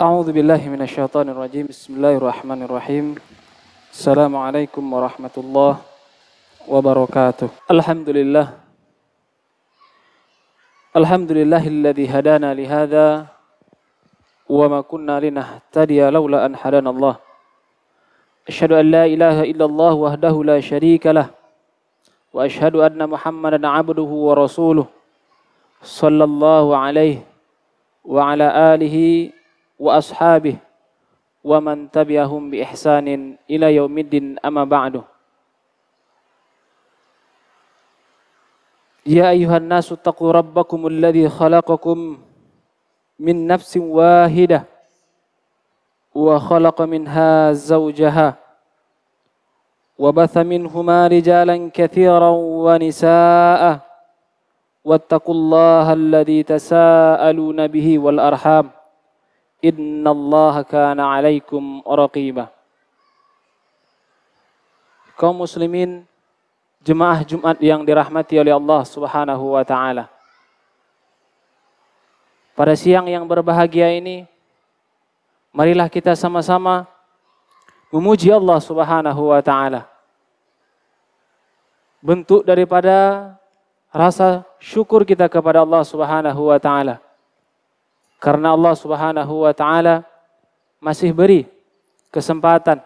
أعوذ بالله من الشيطان الرجيم بسم الله الرحمن الرحيم السلام عليكم ورحمة الله وبركاته الحمد لله الحمد لله الذي هدانا لهذا وما كنا لنهتدي لولا أن هدانا الله أشهد أن لا إله إلا الله وحده لا شريك له وأشهد أن محمدا عبده ورسوله صلى الله عليه وعلى آله wa ashabih wa man tabi'ahum bi ihsanin ila yaumiddin amma ba'du Ya ayuhan nasu taqu rabbakum alladhi khalaqakum min nafsin wahidah wa khalaqa minha zawjaha wa batha minhuma rijalan kathiran wa nisaa'a wattaqullaha alladhi tasaaluna bihi wal arham إن الله كان عليكم kaum muslimin jemaah Jumat yang dirahmati oleh Allah Subhanahu wa taala. Pada siang yang berbahagia ini marilah kita sama-sama memuji Allah Subhanahu wa taala. Bentuk daripada rasa syukur kita kepada Allah Subhanahu wa taala karena Allah Subhanahu wa taala masih beri kesempatan,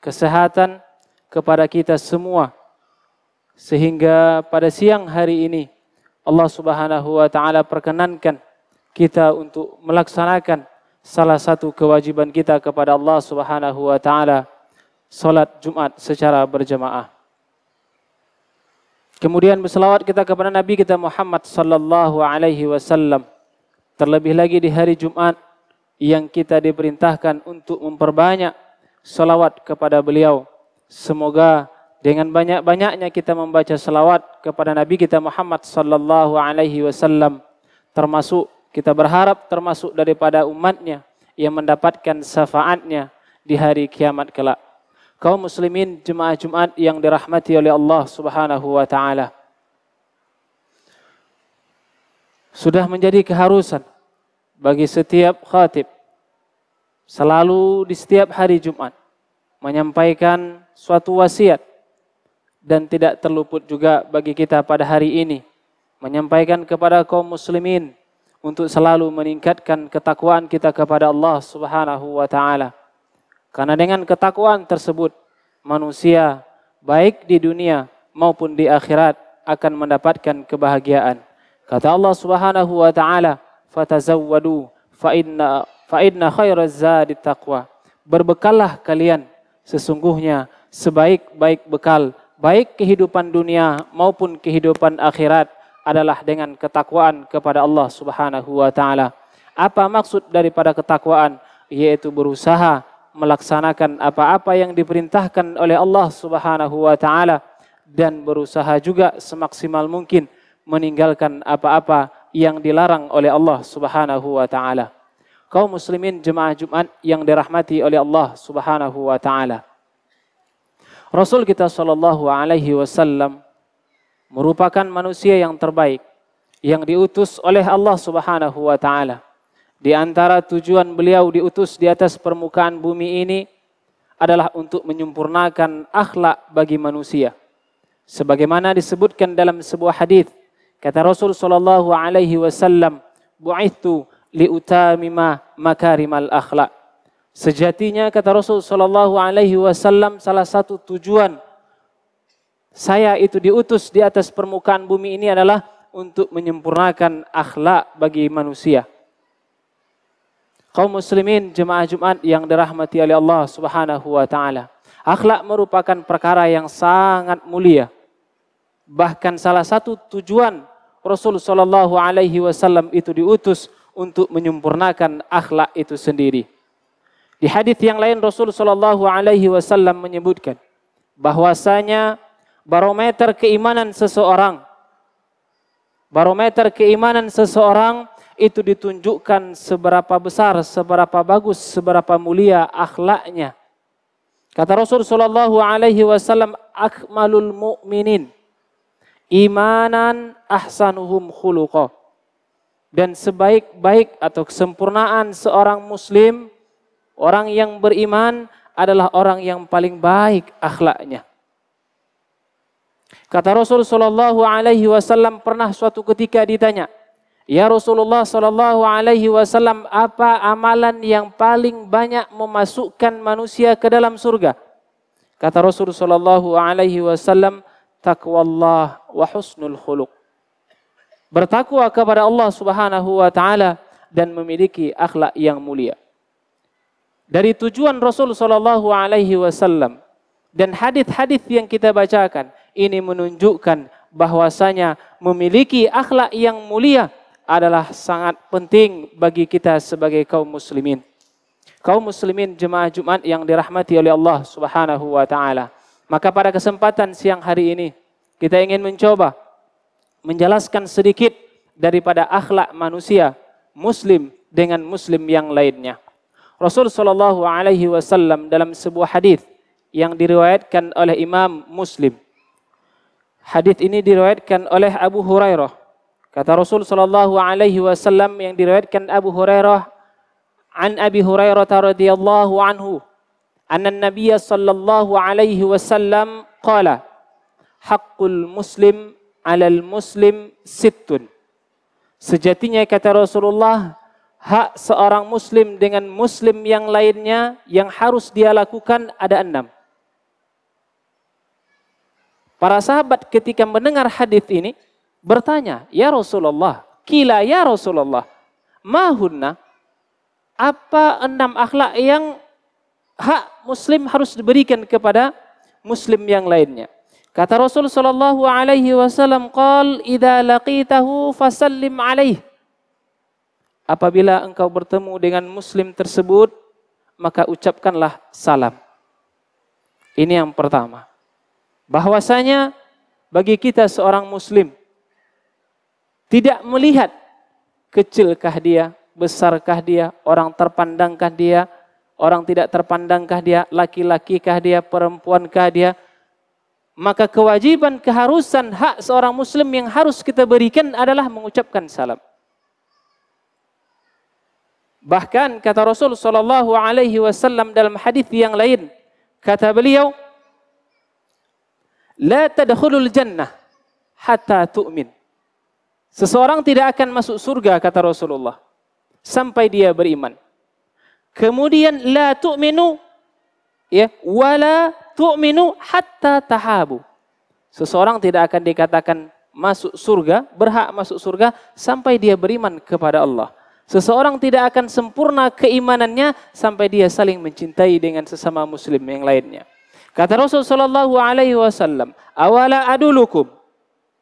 kesehatan kepada kita semua sehingga pada siang hari ini Allah Subhanahu wa taala perkenankan kita untuk melaksanakan salah satu kewajiban kita kepada Allah Subhanahu wa taala salat Jumat secara berjamaah. Kemudian berselawat kita kepada Nabi kita Muhammad sallallahu alaihi wasallam. Terlebih lagi di hari Jumat yang kita diperintahkan untuk memperbanyak salawat kepada beliau. Semoga dengan banyak-banyaknya kita membaca salawat kepada Nabi kita Muhammad sallallahu alaihi wasallam termasuk kita berharap termasuk daripada umatnya yang mendapatkan syafaatnya di hari kiamat kelak. Kaum muslimin jemaah Jumat yang dirahmati oleh Allah Subhanahu wa taala. Sudah menjadi keharusan bagi setiap khatib selalu di setiap hari Jumat menyampaikan suatu wasiat dan tidak terluput juga bagi kita pada hari ini menyampaikan kepada kaum muslimin untuk selalu meningkatkan ketakwaan kita kepada Allah Subhanahu wa taala. Karena dengan ketakwaan tersebut manusia baik di dunia maupun di akhirat akan mendapatkan kebahagiaan. Kata Allah Subhanahu wa taala, "Fatazawwadu fa inna fa inna khairaz zadi taqwa." Berbekallah kalian sesungguhnya sebaik-baik bekal baik kehidupan dunia maupun kehidupan akhirat adalah dengan ketakwaan kepada Allah Subhanahu wa taala. Apa maksud daripada ketakwaan? Yaitu berusaha melaksanakan apa-apa yang diperintahkan oleh Allah Subhanahu wa taala dan berusaha juga semaksimal mungkin meninggalkan apa-apa yang dilarang oleh Allah Subhanahu wa taala. Kaum muslimin jemaah Jumat yang dirahmati oleh Allah Subhanahu wa taala. Rasul kita Shallallahu alaihi wasallam merupakan manusia yang terbaik yang diutus oleh Allah Subhanahu wa taala. Di antara tujuan beliau diutus di atas permukaan bumi ini adalah untuk menyempurnakan akhlak bagi manusia. Sebagaimana disebutkan dalam sebuah hadis Kata Rasul sallallahu alaihi wasallam, "Bu'ithu liutamima makarimal akhlak." Sejatinya kata Rasul sallallahu alaihi wasallam salah satu tujuan saya itu diutus di atas permukaan bumi ini adalah untuk menyempurnakan akhlak bagi manusia. Kaum muslimin jemaah Jumat yang dirahmati oleh Allah Subhanahu wa taala. Akhlak merupakan perkara yang sangat mulia. Bahkan salah satu tujuan Rasul Shallallahu Alaihi Wasallam itu diutus untuk menyempurnakan akhlak itu sendiri. Di hadis yang lain Rasul Shallallahu Alaihi Wasallam menyebutkan bahwasanya barometer keimanan seseorang barometer keimanan seseorang itu ditunjukkan seberapa besar, seberapa bagus, seberapa mulia akhlaknya. Kata Rasul Shallallahu Alaihi Wasallam, akmalul mu'minin imanan ahsanuhum khuluqa. Dan sebaik-baik atau kesempurnaan seorang muslim, orang yang beriman adalah orang yang paling baik akhlaknya. Kata Rasul saw Alaihi Wasallam pernah suatu ketika ditanya, Ya Rasulullah saw Alaihi Wasallam, apa amalan yang paling banyak memasukkan manusia ke dalam surga? Kata Rasul Shallallahu Alaihi Wasallam, taqwallah wa husnul khuluq. Bertakwa kepada Allah Subhanahu wa taala dan memiliki akhlak yang mulia. Dari tujuan Rasul sallallahu alaihi wasallam dan hadis-hadis yang kita bacakan ini menunjukkan bahwasanya memiliki akhlak yang mulia adalah sangat penting bagi kita sebagai kaum muslimin. Kaum muslimin jemaah Jumat yang dirahmati oleh Allah Subhanahu wa taala. Maka pada kesempatan siang hari ini kita ingin mencoba menjelaskan sedikit daripada akhlak manusia muslim dengan muslim yang lainnya. Rasul sallallahu alaihi wasallam dalam sebuah hadis yang diriwayatkan oleh Imam Muslim. Hadis ini diriwayatkan oleh Abu Hurairah. Kata Rasul sallallahu alaihi wasallam yang diriwayatkan Abu Hurairah an Abi Hurairah radhiyallahu anhu anna nabiyya sallallahu alaihi wasallam qala haqqul muslim alal muslim sittun. Sejatinya kata Rasulullah, hak seorang muslim dengan muslim yang lainnya yang harus dia lakukan ada enam. Para sahabat ketika mendengar hadis ini bertanya, "Ya Rasulullah, kila ya Rasulullah, mahunna apa enam akhlak yang hak muslim harus diberikan kepada muslim yang lainnya. Kata Rasul sallallahu alaihi wasallam, "Qal idza laqitahu fasallim alaih." Apabila engkau bertemu dengan muslim tersebut, maka ucapkanlah salam. Ini yang pertama. Bahwasanya bagi kita seorang muslim tidak melihat kecilkah dia, besarkah dia, orang terpandangkah dia, Orang tidak terpandangkah dia, laki-lakikah dia, perempuankah dia. Maka kewajiban, keharusan, hak seorang muslim yang harus kita berikan adalah mengucapkan salam. Bahkan kata Rasul saw Alaihi Wasallam dalam hadis yang lain, kata beliau, "La tadkhulul jannah hatta tu'min." Seseorang tidak akan masuk surga kata Rasulullah sampai dia beriman. Kemudian la tu'minu ya wala tu'minu hatta tahabu. Seseorang tidak akan dikatakan masuk surga, berhak masuk surga sampai dia beriman kepada Allah. Seseorang tidak akan sempurna keimanannya sampai dia saling mencintai dengan sesama muslim yang lainnya. Kata Rasul sallallahu alaihi wasallam, "Awala adulukum?"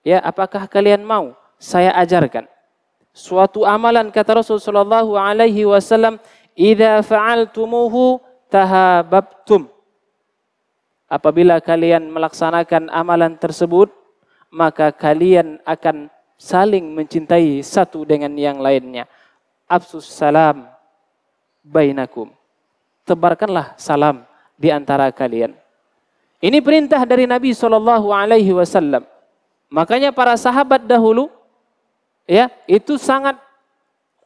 Ya, apakah kalian mau saya ajarkan suatu amalan kata Rasul sallallahu alaihi wasallam Idza fa'altumuhu tahabbtum. Apabila kalian melaksanakan amalan tersebut, maka kalian akan saling mencintai satu dengan yang lainnya. Absus salam bainakum. Tebarkanlah salam di antara kalian. Ini perintah dari Nabi Shallallahu Alaihi Wasallam. Makanya para sahabat dahulu, ya itu sangat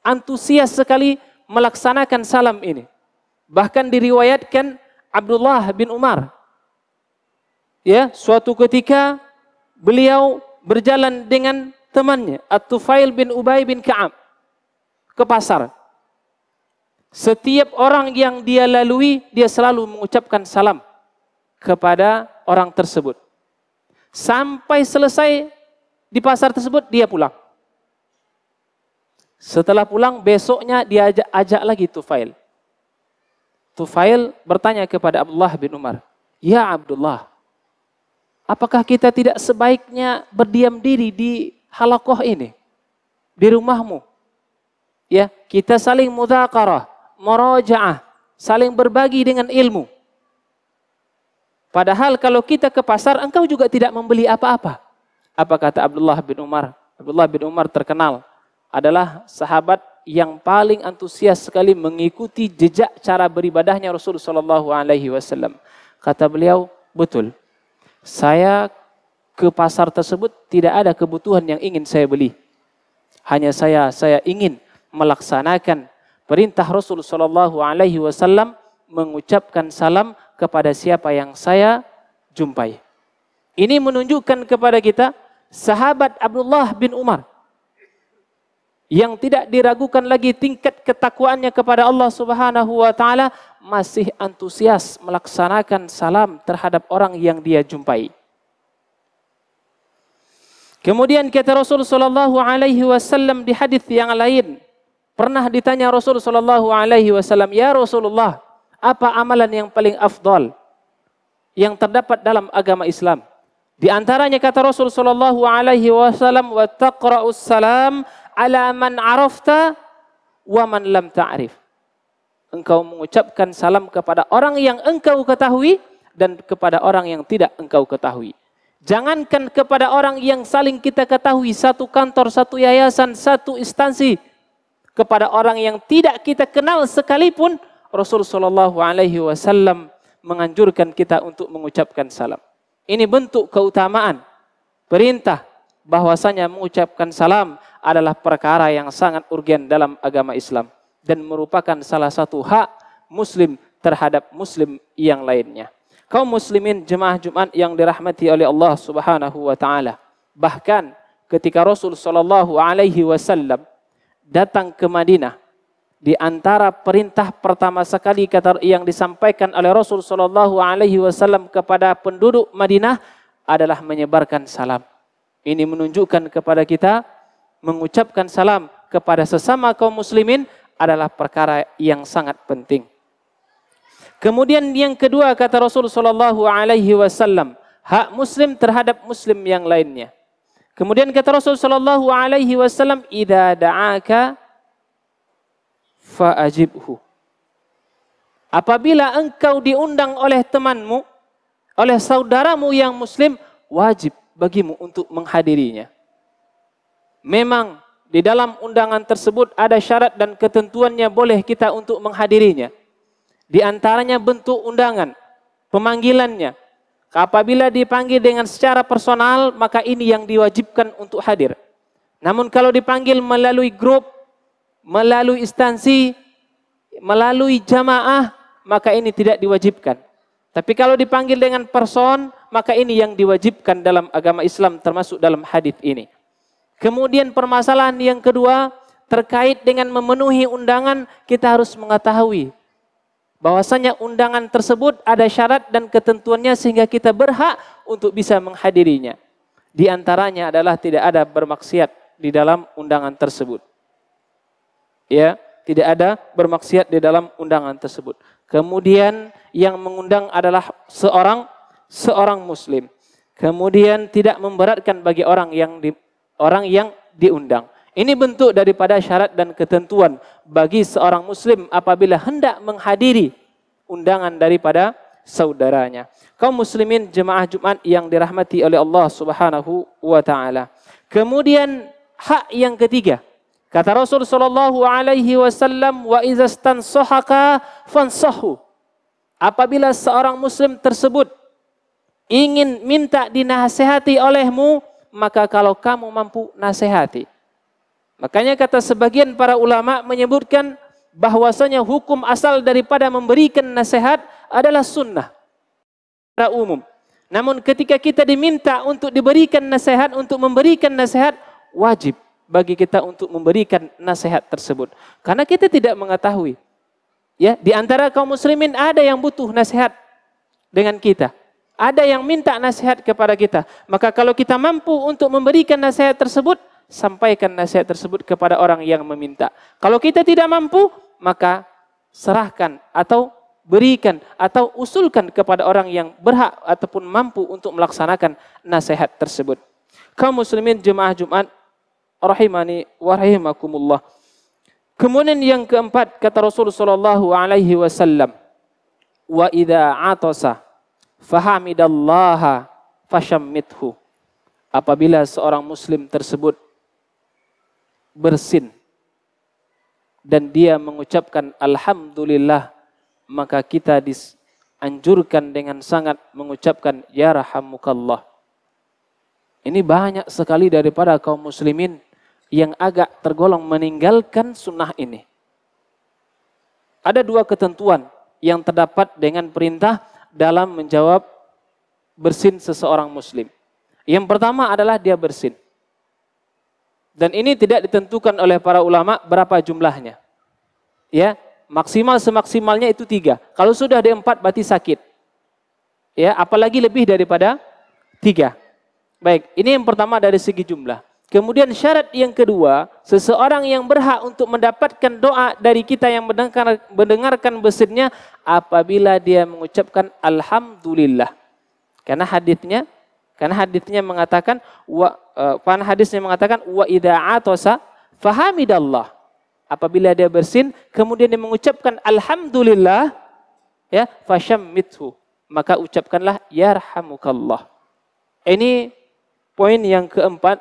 antusias sekali melaksanakan salam ini. Bahkan diriwayatkan Abdullah bin Umar. Ya, suatu ketika beliau berjalan dengan temannya At-Tufail bin Ubay bin Ka'ab ke pasar. Setiap orang yang dia lalui, dia selalu mengucapkan salam kepada orang tersebut. Sampai selesai di pasar tersebut, dia pulang. Setelah pulang besoknya dia ajak lagi Tufail. Tufail bertanya kepada Abdullah bin Umar, "Ya Abdullah, apakah kita tidak sebaiknya berdiam diri di halakoh ini? Di rumahmu?" Ya, kita saling mudzakarah, murojaah, saling berbagi dengan ilmu. Padahal kalau kita ke pasar, engkau juga tidak membeli apa-apa. Apa kata Abdullah bin Umar? Abdullah bin Umar terkenal adalah sahabat yang paling antusias sekali mengikuti jejak cara beribadahnya Rasulullah Shallallahu Alaihi Wasallam. Kata beliau, betul. Saya ke pasar tersebut tidak ada kebutuhan yang ingin saya beli. Hanya saya saya ingin melaksanakan perintah Rasulullah Shallallahu Alaihi Wasallam mengucapkan salam kepada siapa yang saya jumpai. Ini menunjukkan kepada kita sahabat Abdullah bin Umar yang tidak diragukan lagi tingkat ketakwaannya kepada Allah Subhanahu wa taala masih antusias melaksanakan salam terhadap orang yang dia jumpai. Kemudian kata Rasul sallallahu alaihi wasallam di hadis yang lain, pernah ditanya Rasul sallallahu alaihi wasallam, "Ya Rasulullah, apa amalan yang paling afdal yang terdapat dalam agama Islam?" Di antaranya kata Rasul sallallahu alaihi wasallam, "Wa taqra'us salam" ala man arafta wa man lam ta'rif. Engkau mengucapkan salam kepada orang yang engkau ketahui dan kepada orang yang tidak engkau ketahui. Jangankan kepada orang yang saling kita ketahui satu kantor, satu yayasan, satu instansi, kepada orang yang tidak kita kenal sekalipun Rasul Shallallahu Alaihi Wasallam menganjurkan kita untuk mengucapkan salam. Ini bentuk keutamaan perintah bahwasanya mengucapkan salam adalah perkara yang sangat urgen dalam agama Islam dan merupakan salah satu hak muslim terhadap muslim yang lainnya. Kaum muslimin jemaah Jumat yang dirahmati oleh Allah Subhanahu wa taala. Bahkan ketika Rasul sallallahu alaihi wasallam datang ke Madinah di antara perintah pertama sekali kata yang disampaikan oleh Rasul sallallahu alaihi wasallam kepada penduduk Madinah adalah menyebarkan salam. Ini menunjukkan kepada kita mengucapkan salam kepada sesama kaum muslimin adalah perkara yang sangat penting. Kemudian yang kedua kata Rasul Shallallahu Alaihi Wasallam hak Muslim terhadap Muslim yang lainnya. Kemudian kata Rasul Shallallahu Alaihi Wasallam "Idza daaka faajibhu. Apabila engkau diundang oleh temanmu, oleh saudaramu yang Muslim, wajib bagimu untuk menghadirinya memang di dalam undangan tersebut ada syarat dan ketentuannya boleh kita untuk menghadirinya. Di antaranya bentuk undangan, pemanggilannya. Apabila dipanggil dengan secara personal, maka ini yang diwajibkan untuk hadir. Namun kalau dipanggil melalui grup, melalui instansi, melalui jamaah, maka ini tidak diwajibkan. Tapi kalau dipanggil dengan person, maka ini yang diwajibkan dalam agama Islam termasuk dalam hadis ini. Kemudian permasalahan yang kedua terkait dengan memenuhi undangan kita harus mengetahui bahwasanya undangan tersebut ada syarat dan ketentuannya sehingga kita berhak untuk bisa menghadirinya. Di antaranya adalah tidak ada bermaksiat di dalam undangan tersebut. Ya, tidak ada bermaksiat di dalam undangan tersebut. Kemudian yang mengundang adalah seorang seorang muslim. Kemudian tidak memberatkan bagi orang yang di, orang yang diundang. Ini bentuk daripada syarat dan ketentuan bagi seorang muslim apabila hendak menghadiri undangan daripada saudaranya. Kaum muslimin jemaah Jumat yang dirahmati oleh Allah Subhanahu wa taala. Kemudian hak yang ketiga. Kata Rasul sallallahu alaihi wasallam wa idzastansahaka fansahu. Apabila seorang muslim tersebut ingin minta dinasehati olehmu, maka kalau kamu mampu nasihati. Makanya kata sebagian para ulama menyebutkan bahwasanya hukum asal daripada memberikan nasihat adalah sunnah secara umum. Namun ketika kita diminta untuk diberikan nasihat, untuk memberikan nasihat, wajib bagi kita untuk memberikan nasihat tersebut. Karena kita tidak mengetahui. Ya, di antara kaum muslimin ada yang butuh nasihat dengan kita. Ada yang minta nasihat kepada kita. Maka kalau kita mampu untuk memberikan nasihat tersebut, sampaikan nasihat tersebut kepada orang yang meminta. Kalau kita tidak mampu, maka serahkan atau berikan atau usulkan kepada orang yang berhak ataupun mampu untuk melaksanakan nasihat tersebut. Kaum muslimin jemaah Jumat rahimani wa rahimakumullah. Kemudian yang keempat kata Rasulullah sallallahu alaihi wasallam wa idza atasa fahamidallaha fashammithu. Apabila seorang muslim tersebut bersin dan dia mengucapkan alhamdulillah maka kita dianjurkan dengan sangat mengucapkan ya rahamukallah. Ini banyak sekali daripada kaum muslimin yang agak tergolong meninggalkan sunnah ini. Ada dua ketentuan yang terdapat dengan perintah dalam menjawab bersin seseorang muslim. Yang pertama adalah dia bersin. Dan ini tidak ditentukan oleh para ulama berapa jumlahnya. Ya, maksimal semaksimalnya itu tiga. Kalau sudah ada empat berarti sakit. Ya, apalagi lebih daripada tiga. Baik, ini yang pertama dari segi jumlah. Kemudian syarat yang kedua, seseorang yang berhak untuk mendapatkan doa dari kita yang mendengar, mendengarkan besarnya apabila dia mengucapkan alhamdulillah. Karena hadisnya e, karena hadisnya mengatakan wa uh, hadisnya mengatakan wa idza atasa fahamidallah. Apabila dia bersin kemudian dia mengucapkan alhamdulillah ya fashammithu maka ucapkanlah yarhamukallah. Ini poin yang keempat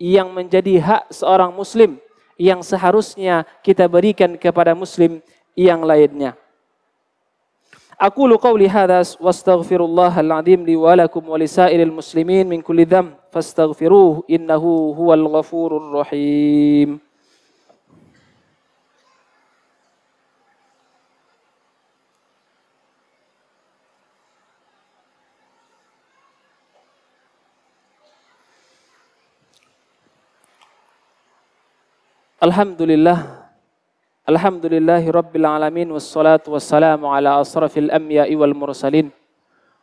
yang menjadi hak seorang muslim yang seharusnya kita berikan kepada muslim yang lainnya. Aku lu qawli hadas wa astaghfirullahal azim li wa lakum wa lisairil muslimin min kulli dham fastaghfiruhu innahu huwal ghafurur rahim. الحمد لله الحمد لله رب العالمين والصلاة والسلام على أصرف الأمياء والمرسلين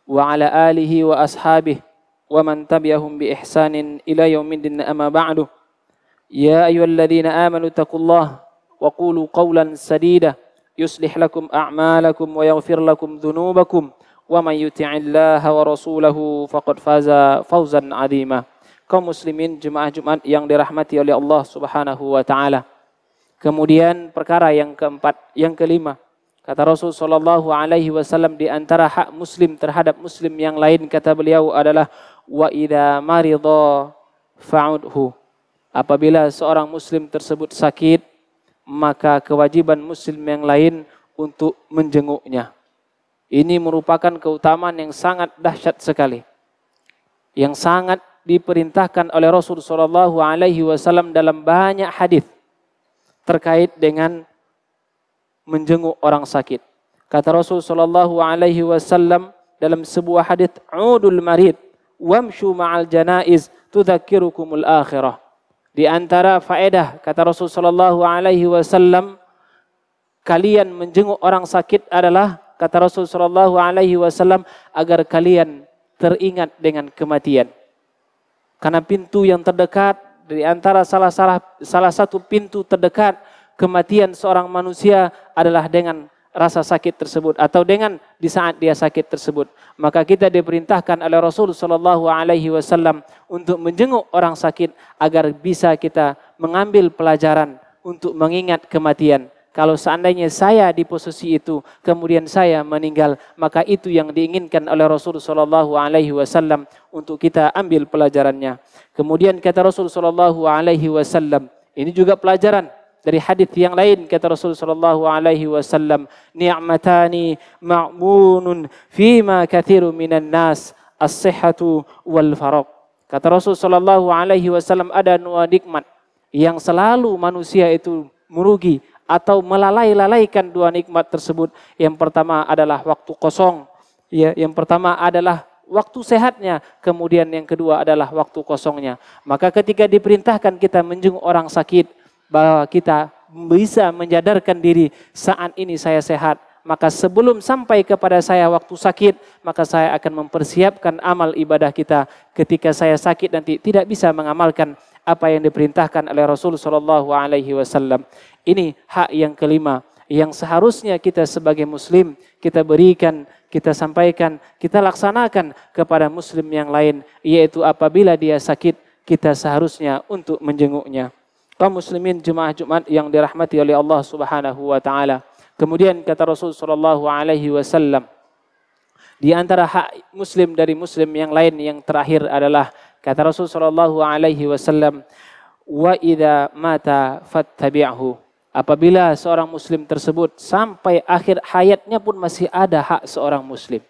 وعلى آله وأصحابه ومن تبعهم بإحسان إلى يوم الدين أما بعد يا أيها الذين آمنوا اتقوا الله وقولوا قولا سديدا يصلح لكم أعمالكم ويغفر لكم ذنوبكم ومن يطع الله ورسوله فقد فاز فوزا عظيما kaum muslimin jemaah Jumat yang dirahmati oleh Allah Subhanahu wa taala. Kemudian perkara yang keempat, yang kelima, kata Rasul sallallahu alaihi wasallam di antara hak muslim terhadap muslim yang lain kata beliau adalah wa idza maridha fa'udhu. Apabila seorang muslim tersebut sakit, maka kewajiban muslim yang lain untuk menjenguknya. Ini merupakan keutamaan yang sangat dahsyat sekali. Yang sangat diperintahkan oleh Rasul Shallallahu Alaihi Wasallam dalam banyak hadis terkait dengan menjenguk orang sakit. Kata Rasul Shallallahu Alaihi Wasallam dalam sebuah hadis, "Udul marid, wamshu ma'al janaiz, tudzakirukumul akhirah." Di antara faedah kata Rasul Shallallahu Alaihi Wasallam, kalian menjenguk orang sakit adalah kata Rasul Shallallahu Alaihi Wasallam agar kalian teringat dengan kematian. Karena pintu yang terdekat di antara salah salah salah satu pintu terdekat kematian seorang manusia adalah dengan rasa sakit tersebut atau dengan di saat dia sakit tersebut maka kita diperintahkan oleh Rasul Shallallahu Alaihi Wasallam untuk menjenguk orang sakit agar bisa kita mengambil pelajaran untuk mengingat kematian kalau seandainya saya di posisi itu, kemudian saya meninggal, maka itu yang diinginkan oleh Rasul Shallallahu Alaihi Wasallam untuk kita ambil pelajarannya. Kemudian kata Rasul Shallallahu Alaihi Wasallam, ini juga pelajaran dari hadis yang lain kata Rasul sallallahu alaihi wasallam ni'matani ma'munun fima kathiru minan nas as-sihhatu wal faraq kata Rasul sallallahu alaihi wasallam ada dua nikmat yang selalu manusia itu merugi atau melalai-lalaikan dua nikmat tersebut. Yang pertama adalah waktu kosong. Ya, yang pertama adalah waktu sehatnya, kemudian yang kedua adalah waktu kosongnya. Maka ketika diperintahkan kita menjenguk orang sakit bahwa kita bisa menjadarkan diri saat ini saya sehat, maka sebelum sampai kepada saya waktu sakit, maka saya akan mempersiapkan amal ibadah kita. Ketika saya sakit nanti tidak bisa mengamalkan apa yang diperintahkan oleh Rasul Shallallahu Alaihi Wasallam. Ini hak yang kelima yang seharusnya kita sebagai muslim kita berikan, kita sampaikan, kita laksanakan kepada muslim yang lain yaitu apabila dia sakit kita seharusnya untuk menjenguknya. Kaum muslimin jemaah Jumat yang dirahmati oleh Allah Subhanahu wa taala. Kemudian kata Rasul sallallahu alaihi wasallam di antara hak muslim dari muslim yang lain yang terakhir adalah Kata Rasul Shallallahu Alaihi Wasallam, wa ida mata fattabi'ahu. Apabila seorang muslim tersebut sampai akhir hayatnya pun masih ada hak seorang muslim.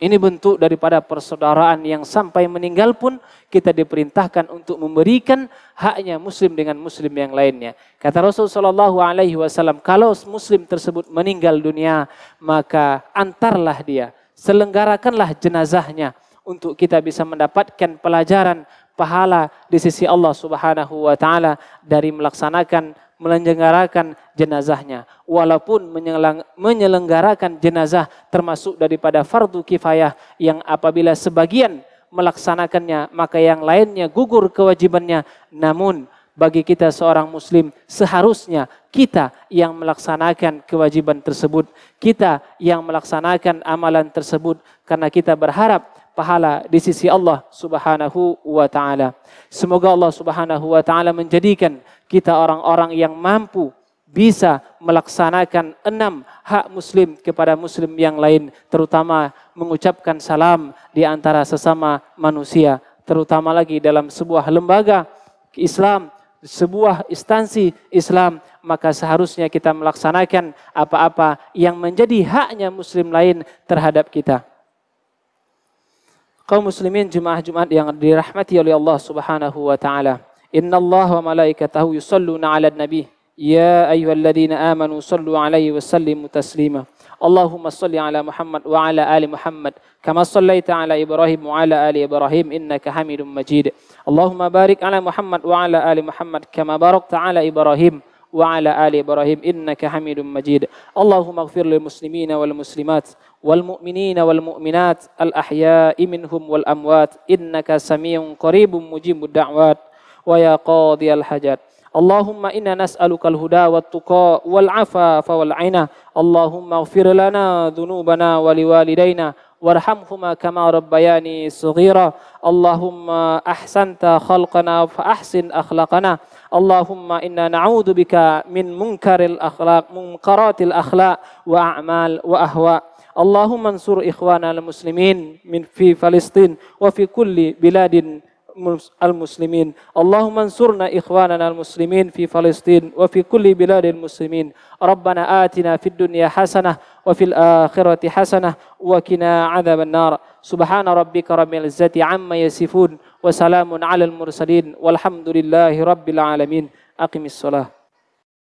Ini bentuk daripada persaudaraan yang sampai meninggal pun kita diperintahkan untuk memberikan haknya muslim dengan muslim yang lainnya. Kata Rasul Shallallahu alaihi wasallam, kalau muslim tersebut meninggal dunia, maka antarlah dia, selenggarakanlah jenazahnya untuk kita bisa mendapatkan pelajaran pahala di sisi Allah Subhanahu wa taala dari melaksanakan menyelenggarakan jenazahnya walaupun menyelenggarakan jenazah termasuk daripada fardu kifayah yang apabila sebagian melaksanakannya maka yang lainnya gugur kewajibannya namun bagi kita seorang muslim seharusnya kita yang melaksanakan kewajiban tersebut kita yang melaksanakan amalan tersebut karena kita berharap pahala di sisi Allah Subhanahu wa taala. Semoga Allah Subhanahu wa taala menjadikan kita orang-orang yang mampu bisa melaksanakan enam hak muslim kepada muslim yang lain terutama mengucapkan salam di antara sesama manusia terutama lagi dalam sebuah lembaga Islam sebuah instansi Islam maka seharusnya kita melaksanakan apa-apa yang menjadi haknya muslim lain terhadap kita kaum muslimin jemaah Jumat yang dirahmati oleh Allah Subhanahu wa taala. Inna Allah wa malaikatahu yusalluna 'alan nabi. Ya ayyuhalladzina amanu sallu 'alaihi wa sallimu taslima. Allahumma salli 'ala Muhammad wa 'ala ali Muhammad kama sallaita 'ala Ibrahim wa 'ala ali Ibrahim innaka Hamidum Majid. Allahumma barik 'ala Muhammad wa 'ala ali Muhammad kama barakta 'ala Ibrahim wa 'ala وعلى آل إبراهيم إنك حميد مجيد اللهم muslimina wal muslimat wal mu'minina wal mu'minat al ahya'i minhum wal amwat innaka samiun qaribum mujibud da'wat wa ya qadiyal hajat Allahumma inna nas'aluka al-huda wa tuqa wal afafa wal aina Allahumma ighfir lana dhunubana wa liwalidayna warhamhuma kama rabbayani sughira Allahumma ahsanta khalqana fa ahsin akhlaqana Allahumma inna na'udzu bika min munkaril akhlaq munqaratil akhlaq wa a'mal wa ahwa اللهم انصر إخواننا المسلمين من في فلسطين وفي كل بلاد المسلمين اللهم انصرنا إخواننا المسلمين في فلسطين وفي كل بلاد المسلمين ربنا آتنا في الدنيا حسنة وفي الآخرة حسنة وكنا عذاب النار سبحان ربك رب العزة عما يصفون وسلام على المرسلين والحمد لله رب العالمين أقم الصلاة